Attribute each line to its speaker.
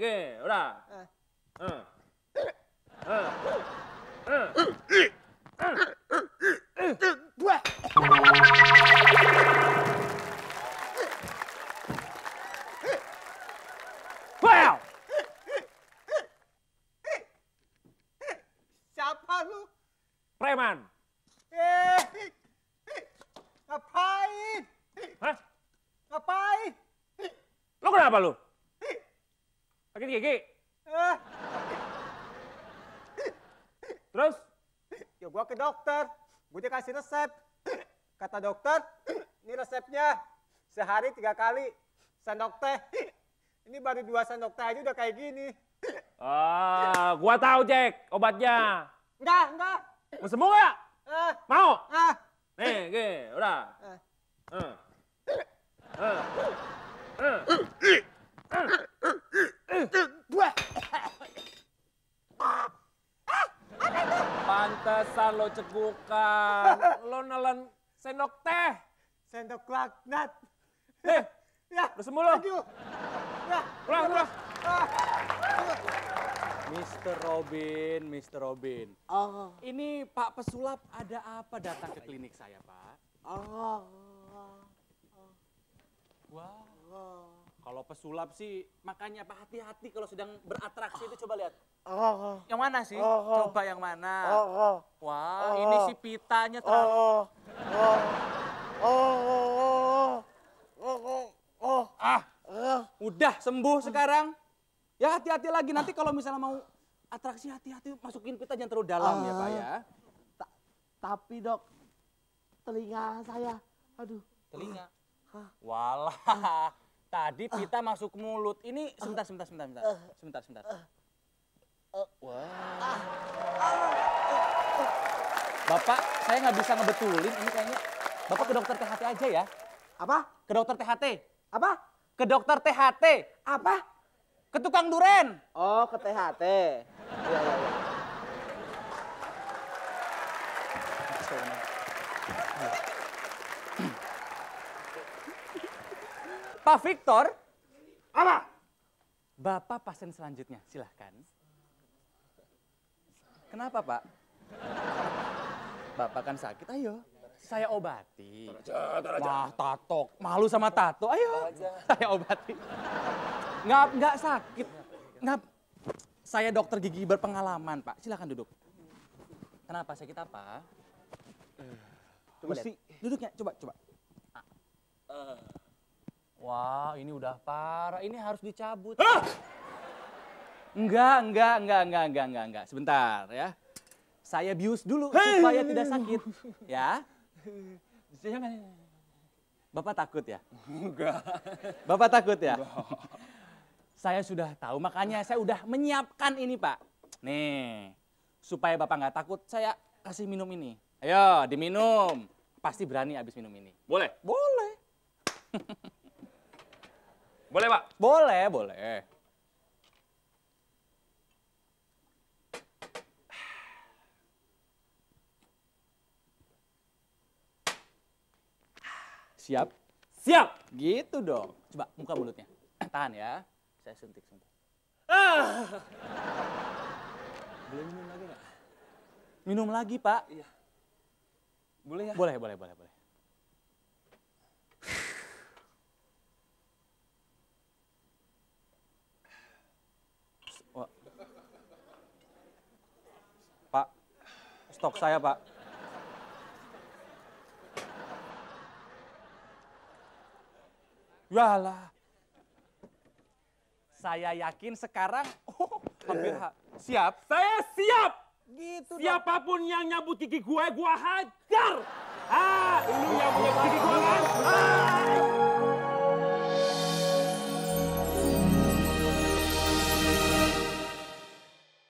Speaker 1: ge, ora. Wow. Siapa lu? Preman. Eh, ngapain? Hah? Ngapain? Lu kenapa lu? Sakit gigi. Ah. Terus? Ya gua ke dokter. Gue kasih resep. Kata dokter, ini resepnya sehari tiga kali sendok teh. Ini baru dua sendok teh aja udah kayak gini. Ah, gua tahu Jack obatnya. Enggak, enggak. Mau sembuh ya? Eh. Mau? Ah. Nih, gini, udah. Eh. Eh. Eh. Pantesan lo cegukan, Lo nelen sendok teh. Sendok laknat. Hei, eh, ya. lo sembuh lo. Ya, pulang, pulang. Ah, Mr. Robin, Mr. Robin. Oh. Ini Pak Pesulap ada apa datang ke klinik saya, Pak? Oh. Kalau pesulap sih makanya apa hati-hati kalau sedang beratraksi itu coba lihat. Oh, oh. Yang mana sih? Oh, oh, Coba yang mana? Oh, oh. Wah, oh, ini oh. si pitanya terlalu. Oh, oh. Oh, oh, oh. Oh, oh. oh. Ah. Udah sembuh sekarang. Ya hati-hati lagi nanti kalau misalnya mau atraksi hati-hati masukin pita jangan terlalu dalam uh, ya, Pak ya. Ta tapi, Dok, telinga saya aduh. Telinga. Walah. Hmm. Tadi ah. pita uh. masuk mulut. Ini ah. sebentar, sebentar, sebentar, sebentar. Ah. Sebentar, sebentar. Uh. Wah. Wow. Bapak, saya nggak bisa ngebetulin ini kayaknya. Bapak ke dokter THT aja ya. Apa? Ke dokter THT. Apa? Ke dokter THT. Apa? Ke tukang duren. Oh, ke THT. Iya, iya, iya. Pak Victor. Apa? Bapak pasien selanjutnya, silahkan. Kenapa Pak? Bapak kan sakit, ayo. Saya obati. Wah, tato. Malu sama tato, ayo. Saya obati. Nggak, nggak sakit. Nggak. Saya dokter gigi berpengalaman, Pak. Silahkan duduk. Kenapa sakit apa? Coba duduknya, coba, coba. Ah. Eh. Wah, ini udah parah. Ini harus dicabut. Ah! Enggak, enggak, enggak, enggak, enggak, enggak, enggak. Sebentar ya. Saya bius dulu hey. supaya tidak sakit. Ya. Jangan. Bapak takut ya? Enggak. Bapak takut ya? Enggak. Saya sudah tahu, makanya saya sudah menyiapkan ini Pak. Nih, supaya Bapak nggak takut, saya kasih minum ini. Ayo, diminum. Pasti berani habis minum ini. Boleh? Boleh. Boleh, Pak? Boleh, boleh. Siap? Siap! Gitu dong. Coba buka mulutnya. Tahan ya. Saya suntik suntik. Ah. Boleh minum lagi nggak? Minum lagi, Pak. Iya. Boleh ya? Boleh, boleh, boleh, boleh. stok saya, Pak. Yalah. Saya yakin sekarang oh, hampir ha siap. Saya siap. Gitu Siapapun dong. yang nyambut gigi gue, gue hajar. Ah, lu yang punya gigi gue kan?